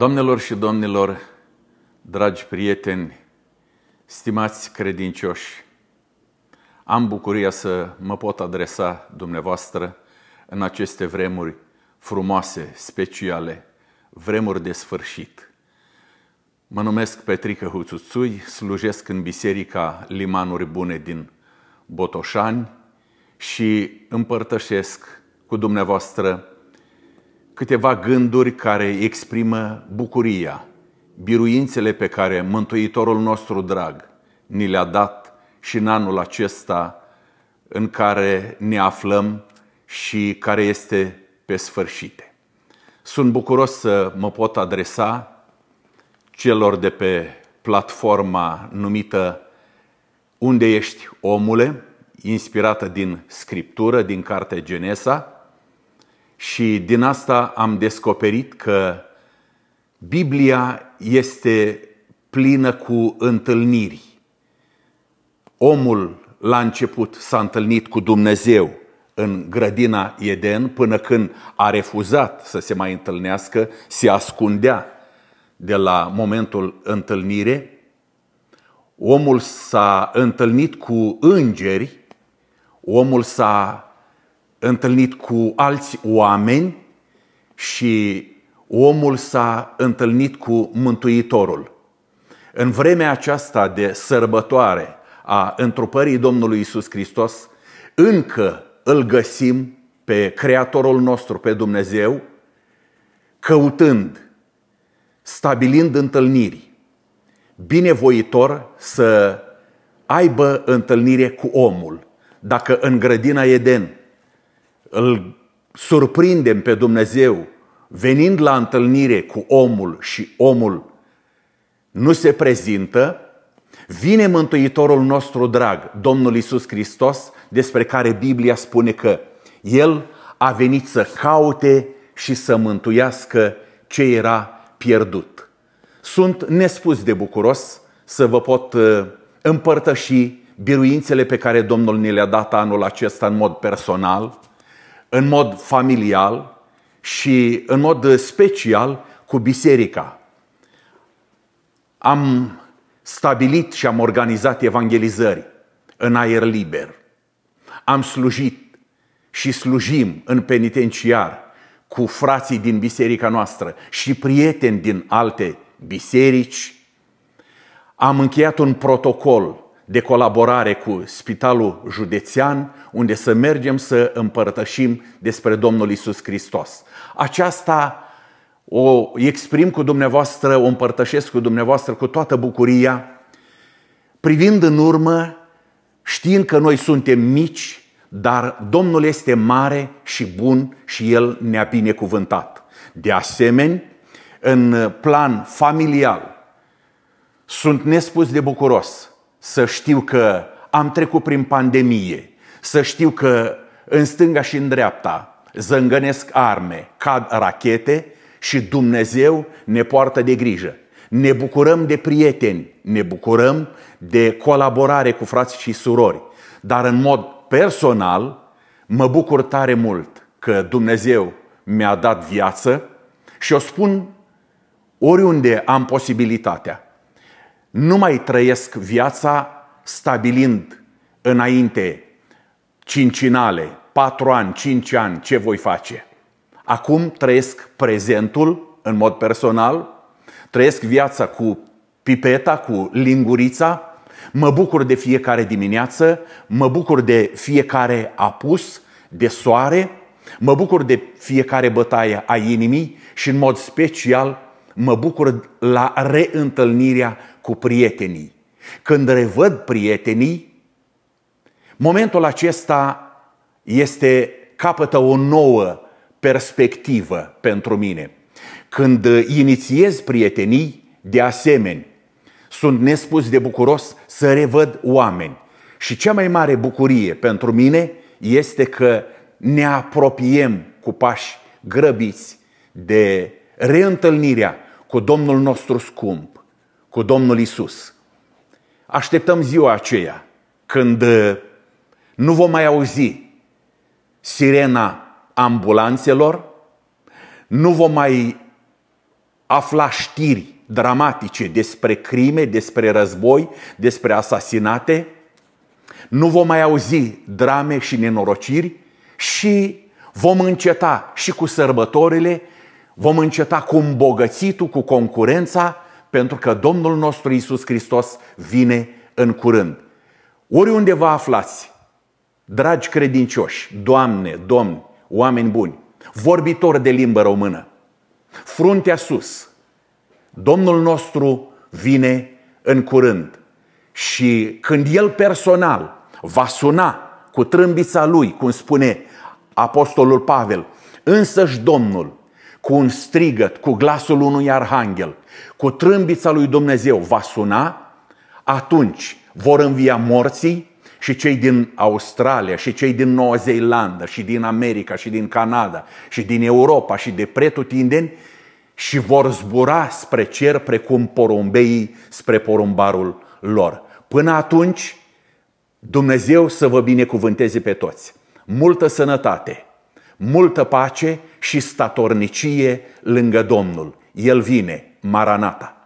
Doamnelor și domnilor, dragi prieteni, stimați credincioși, am bucuria să mă pot adresa dumneavoastră în aceste vremuri frumoase, speciale, vremuri de sfârșit. Mă numesc Petrică Huțuțui, slujesc în Biserica Limanuri Bune din Botoșani și împărtășesc cu dumneavoastră câteva gânduri care exprimă bucuria, biruințele pe care Mântuitorul nostru drag ni le-a dat și în anul acesta în care ne aflăm și care este pe sfârșite. Sunt bucuros să mă pot adresa celor de pe platforma numită Unde ești omule, inspirată din scriptură, din cartea Genesa, și din asta am descoperit că Biblia este plină cu întâlniri. Omul la început s-a întâlnit cu Dumnezeu în grădina Eden până când a refuzat să se mai întâlnească, se ascundea de la momentul întâlnire. Omul s-a întâlnit cu îngeri, omul s-a întâlnit cu alți oameni și omul s-a întâlnit cu Mântuitorul. În vremea aceasta de sărbătoare a întrupării Domnului Isus Hristos, încă îl găsim pe Creatorul nostru, pe Dumnezeu, căutând, stabilind întâlniri, binevoitor să aibă întâlnire cu omul. Dacă în grădina Eden îl surprindem pe Dumnezeu venind la întâlnire cu omul și omul nu se prezintă, vine Mântuitorul nostru drag, Domnul Isus Hristos, despre care Biblia spune că El a venit să caute și să mântuiască ce era pierdut. Sunt nespus de bucuros să vă pot uh, împărtăși biruințele pe care Domnul ne le-a dat anul acesta în mod personal – în mod familial și în mod special cu biserica. Am stabilit și am organizat evangelizări în aer liber. Am slujit și slujim în penitenciar cu frații din biserica noastră și prieteni din alte biserici. Am încheiat un protocol de colaborare cu Spitalul Județean, unde să mergem să împărtășim despre Domnul Isus Hristos. Aceasta o exprim cu dumneavoastră, o împărtășesc cu dumneavoastră cu toată bucuria, privind în urmă, știind că noi suntem mici, dar Domnul este mare și bun și El ne-a binecuvântat. De asemenea, în plan familial, sunt nespus de bucuros să știu că am trecut prin pandemie, să știu că în stânga și în dreapta zângănesc arme, cad rachete și Dumnezeu ne poartă de grijă. Ne bucurăm de prieteni, ne bucurăm de colaborare cu frați și surori, dar în mod personal mă bucur tare mult că Dumnezeu mi-a dat viață și o spun oriunde am posibilitatea nu mai trăiesc viața stabilind înainte cincinale, patru ani, cinci ani, ce voi face. Acum trăiesc prezentul în mod personal, trăiesc viața cu pipeta, cu lingurița, mă bucur de fiecare dimineață, mă bucur de fiecare apus, de soare, mă bucur de fiecare bătaie a inimii și în mod special mă bucur la reîntâlnirea cu prietenii. Când revăd prietenii, momentul acesta este capătă o nouă perspectivă pentru mine. Când inițiez prietenii, de asemenea, sunt nespus de bucuros să revăd oameni. Și cea mai mare bucurie pentru mine este că ne apropiem cu pași grăbiți de reîntâlnirea cu Domnul nostru scump, cu Domnul Isus. Așteptăm ziua aceea când uh, nu vom mai auzi sirena ambulanțelor, nu vom mai afla știri dramatice despre crime, despre război, despre asasinate, nu vom mai auzi drame și nenorociri și vom înceta și cu sărbătorile Vom înceta cu îmbogățitul, cu concurența, pentru că Domnul nostru Isus Hristos vine în curând. Oriunde vă aflați, dragi credincioși, doamne, domni, oameni buni, vorbitori de limbă română, fruntea sus, Domnul nostru vine în curând. Și când El personal va suna cu trâmbița Lui, cum spune Apostolul Pavel, însăși Domnul cu un strigăt, cu glasul unui arhanghel, cu trâmbița lui Dumnezeu va suna, atunci vor învia morții și cei din Australia, și cei din Noua Zeelandă, și din America, și din Canada, și din Europa, și de pretutindeni, și vor zbura spre cer precum porumbeii spre porumbarul lor. Până atunci, Dumnezeu să vă binecuvânteze pe toți. Multă sănătate! multă pace și statornicie lângă Domnul. El vine, Maranata!